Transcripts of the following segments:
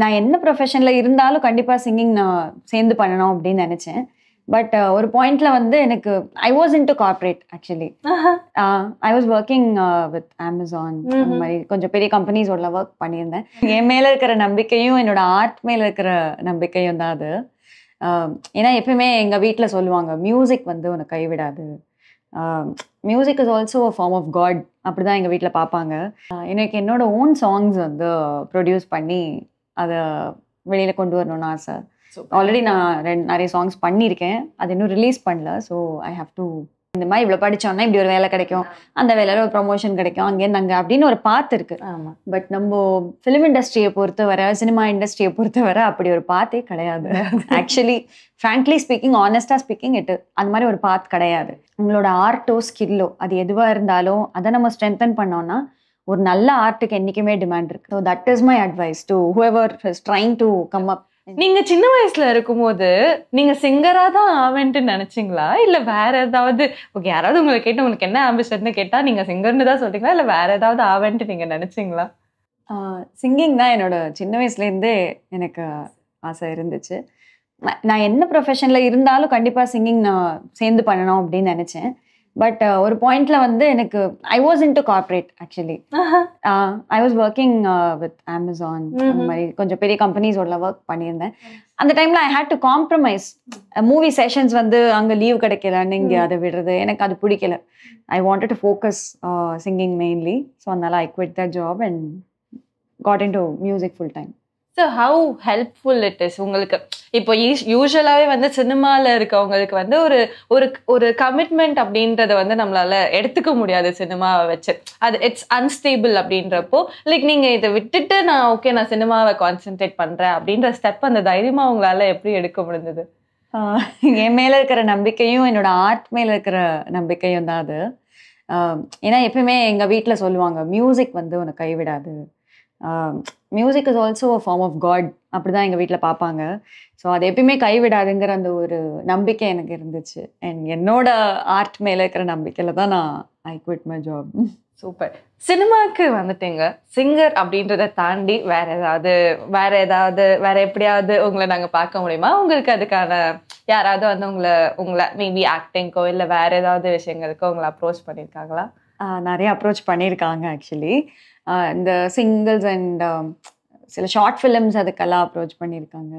நான் என்ன ப்ரொஃபஷனில் இருந்தாலும் கண்டிப்பாக சிங்கிங் நான் சேர்ந்து பண்ணணும் அப்படின்னு நினச்சேன் பட் ஒரு பாயிண்ட்ல வந்து எனக்கு I was into corporate actually I was working with Amazon அந்த மாதிரி கொஞ்சம் பெரிய கம்பெனிஸோட ஒர்க் பண்ணியிருந்தேன் என் மேல இருக்கிற நம்பிக்கையும் என்னோட ஆர்ட் மேல இருக்கிற நம்பிக்கையும் தான் அது ஏன்னா எப்பயுமே எங்க வீட்டுல சொல்லுவாங்க மியூசிக் வந்து உனக்கு கைவிடாது music is also a form of God அப்படிதான் எங்கள் வீட்டில் பார்ப்பாங்க எனக்கு என்னோட ஓன் சாங்ஸ் வந்து ப்ரொடியூஸ் பண்ணி அதை வெளியில் கொண்டு வரணும்னு ஆசை ஆல்ரெடி நான் ரெண்டு நிறைய சாங்ஸ் பண்ணியிருக்கேன் அது இன்னும் ரிலீஸ் பண்ணல ஸோ ஐ ஹாவ் டு இந்த மாதிரி இவ்வளோ படித்தோம்னா இப்படி ஒரு வேலை கிடைக்கும் அந்த வேலையில் ஒரு ப்ரொமோஷன் கிடைக்கும் அங்கேருந்து அங்கே அப்படின்னு ஒரு பாத் இருக்கு ஆமாம் பட் நம்ம ஃபிலிம் இண்டஸ்ட்ரியை பொறுத்தவரை சினிமா இண்டஸ்ட்ரியை பொறுத்தவரை அப்படி ஒரு பாத்தே கிடையாது ஆக்சுவலி ஃப்ராங்க்லி ஸ்பீக்கிங் ஆனஸ்டாக ஸ்பீக்கிங் இட்டு அந்த மாதிரி ஒரு பாத் கிடையாது உங்களோட ஆர்ட்டோ ஸ்கில்லோ அது எதுவாக இருந்தாலும் அதை நம்ம ஸ்ட்ரென்தன் பண்ணோம்னா ஒரு நல்ல ஆர்ட்டுக்கு என்றைக்குமே டிமாண்ட் இருக்கு so that is my advice to whoever trying to come up நீங்க சின்ன வயசுல இருக்கும்போது நீங்க சிங்கரா தான் ஆவேன்ட்டு நினைச்சீங்களா இல்ல வேற ஏதாவது ஓகே யாராவது உங்களை கேட்டு உங்களுக்கு என்ன ஆம்பிஷன் கேட்டா நீங்க சிங்கர்னு தான் சொல்றீங்களா இல்ல வேற ஏதாவது ஆவேன்ட்டு நீங்க நினைச்சீங்களா சிங்கிங் தான் என்னோட சின்ன வயசுலேருந்தே எனக்கு ஆசை இருந்துச்சு நான் என்ன ப்ரொஃபஷனில் இருந்தாலும் கண்டிப்பாக சிங்கிங் நான் சேர்ந்து பண்ணணும் அப்படின்னு நினச்சேன் பட் uh, ஒரு பாயிண்ட்ல வந்து எனக்கு I was into corporate actually I was working with Amazon அந்த மாதிரி கொஞ்சம் பெரிய கம்பெனிஸோட ஒர்க் பண்ணியிருந்தேன் அந்த டைம்ல I had to compromise movie sessions வந்து அங்கே லீவ் கிடைக்கல நீங்க அதை விடுறது எனக்கு அது பிடிக்கல I want to focus singing mainly so அதனால I quit the job and got into music full time so how helpful it is உங்களுக்கு இப்போ யூஸ்வலாகவே வந்து சினிமாவில் இருக்கவங்களுக்கு வந்து ஒரு ஒரு ஒரு கமிட்மெண்ட் அப்படின்றத வந்து நம்மளால எடுத்துக்க முடியாது சினிமாவை வச்சு அது இட்ஸ் அன்ஸ்டேபிள் அப்படின்றப்போ லைக் நீங்கள் இதை விட்டுட்டு நான் ஓகே நான் சினிமாவை கான்சென்ட்ரேட் பண்ணுறேன் அப்படின்ற ஸ்டெப் அந்த தைரியமாக உங்களால் எப்படி எடுக்க முடிஞ்சது என் மேலே இருக்கிற நம்பிக்கையும் என்னோட ஆர்ட் மேலே இருக்கிற நம்பிக்கையும் தான் அது ஏன்னா எப்பயுமே எங்கள் வீட்டில் சொல்லுவாங்க மியூசிக் வந்து உனக்கு கைவிடாது music is also a form of God அப்படி தான் எங்கள் வீட்டில் பார்ப்பாங்க ஸோ அதை எப்பயுமே கைவிடாதுங்கிற அந்த ஒரு நம்பிக்கை எனக்கு இருந்துச்சு அண்ட் என்னோட ஆர்ட் மேலே இருக்கிற நம்பிக்கையில் தான் நான் I quit my job super சினிமாவுக்கு வந்துட்டீங்க சிங்கர் அப்படின்றத தாண்டி வேற ஏதாவது வேற ஏதாவது வேற எப்படியாவது உங்களை நாங்கள் பார்க்க முடியுமா உங்களுக்கு அதுக்கான யாராவது வந்து உங்களை உங்களை மேபி ஆக்டிங்கோ இல்லை வேற ஏதாவது விஷயங்களுக்கோ உங்களை அப்ரோச் பண்ணியிருக்காங்களா நிறைய அப்ரோச் பண்ணியிருக்காங்க ஆக்சுவலி இந்த சிங்கிள்ஸ் அண்ட் um, சில ஷார்ட் ஃபிலிம்ஸ் அதுக்கெல்லாம் அப்ரோச் பண்ணியிருக்காங்க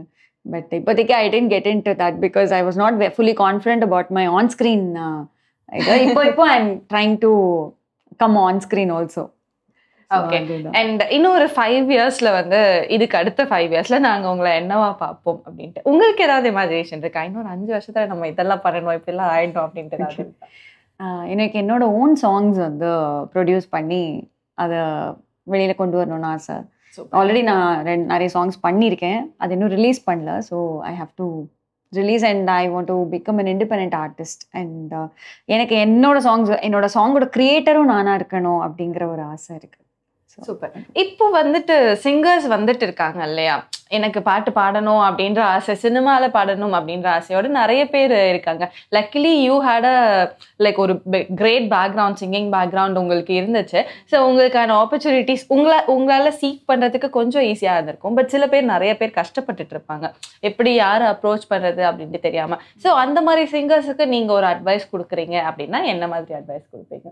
பட் இப்போதைக்கு I didn't get into that because I was not fully confident about my on screen இது இப்போ இப்போ I am trying to come on screen also okay and இன்னும் ஒரு five இயர்ஸ்ல வந்து இதுக்கு அடுத்த ஃபைவ் இயர்ஸ்ல நாங்க உங்களை என்னவா பார்ப்போம் அப்படின்ட்டு உங்களுக்கு ஏதாவது இமேஜினேஷன் இருக்கு இன்னொரு அஞ்சு வருஷத்துல நம்ம இதெல்லாம் பண்ணணும் எல்லாம் ஆயிடும் அப்படின்ட்டு எனக்கு என்னோட ஓன் சாங்ஸ் வந்து ப்ரொடியூஸ் பண்ணி அதை வெளியில் கொண்டு வரணும்னு ஆசை ஆல்ரெடி நான் ரெண்டு நிறைய சாங்ஸ் பண்ணியிருக்கேன் அது இன்னும் ரிலீஸ் பண்ணல so I have to release and I want to become an independent artist and எனக்கு என்னோட சாங்ஸ் என்னோட சாங்கோட கிரியேட்டரும் நானாக இருக்கணும் அப்படிங்கிற ஒரு ஆசை இருக்குது சூப்பர் இப்போ வந்துட்டு சிங்கர்ஸ் வந்துட்டு இருக்காங்க இல்லையா எனக்கு பாட்டு பாடணும் அப்படின்ற ஆசை சினிமாவில் பாடணும் அப்படின்ற ஆசையோட நிறைய பேர் இருக்காங்க luckily you had a like ஒரு கிரேட் பேக்ரவுண்ட் சிங்கிங் பேக்ரவுண்ட் உங்களுக்கு இருந்துச்சு ஸோ உங்களுக்கான ஆப்பர்ச்சுனிட்டிஸ் உங்களை உங்களால் சீக் பண்ணுறதுக்கு கொஞ்சம் ஈஸியாக இருந்திருக்கும் பட் சில பேர் நிறைய பேர் கஷ்டப்பட்டுட்டு இருப்பாங்க எப்படி யார் அப்ரோச் பண்ணுறது அப்படின்ட்டு தெரியாமல் ஸோ அந்த மாதிரி சிங்கர்ஸுக்கு நீங்கள் ஒரு அட்வைஸ் கொடுக்குறீங்க அப்படின்னா என்ன மாதிரி அட்வைஸ் கொடுப்பீங்க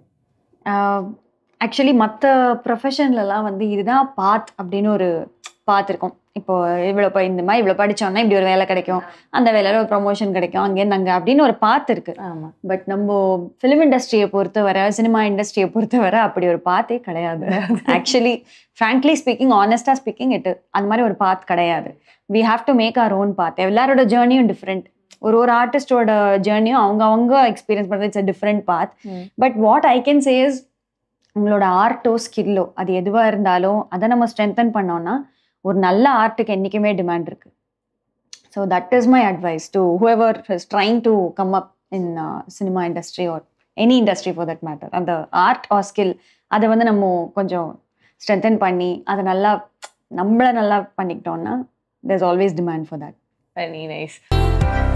ஆக்சுவலி மற்ற ப்ரொஃபஷன்லலாம் வந்து இதுதான் பாத் அப்படின்னு ஒரு பார்த்துருக்கோம் இப்போ இவ்வளோ இந்த மாதிரி இவ்வளோ படித்தோம்னா இப்படி ஒரு வேலை கிடைக்கும் அந்த வேலையில் ஒரு ப்ரொமோஷன் கிடைக்கும் அங்கேருந்து அங்கே அப்படின்னு ஒரு பாத் இருக்கு பட் நம்ம ஃபிலிம் இண்டஸ்ட்ரியை பொறுத்தவரை சினிமா இண்டஸ்ட்ரியை பொறுத்தவரை அப்படி ஒரு பாத்தே கிடையாது ஆக்சுவலி ஃப்ராங்க்லி ஸ்பீக்கிங் ஆனஸ்டாக ஸ்பீக்கிங் இட்டு அந்த மாதிரி ஒரு பாத் கிடையாது we have to make our own path எல்லாரோட ஜேர்னியும் டிஃப்ரெண்ட் ஒரு ஒரு ஆர்டிஸ்டோட ஜேர்னியும் அவங்க அவங்க எக்ஸ்பீரியன்ஸ் பண்ணுறது it's a different path but what I can say is உங்களோட ஆர்ட்டோ ஸ்கில்லோ அது எதுவாக இருந்தாலும் அதை நம்ம ஸ்ட்ரென்தன் பண்ணோன்னா ஒரு நல்ல ஆர்ட்டுக்கு என்றைக்குமே டிமாண்ட் இருக்குது so that is my advice to whoever is trying to come up in cinema industry or any industry for that matter அந்த ஆர்ட் ஆர் ஸ்கில் அதை வந்து நம்ம கொஞ்சம் ஸ்ட்ரென்தன் பண்ணி அதை நல்லா நம்மளை நல்லா பண்ணிக்கிட்டோம்னா is always demand for that very nice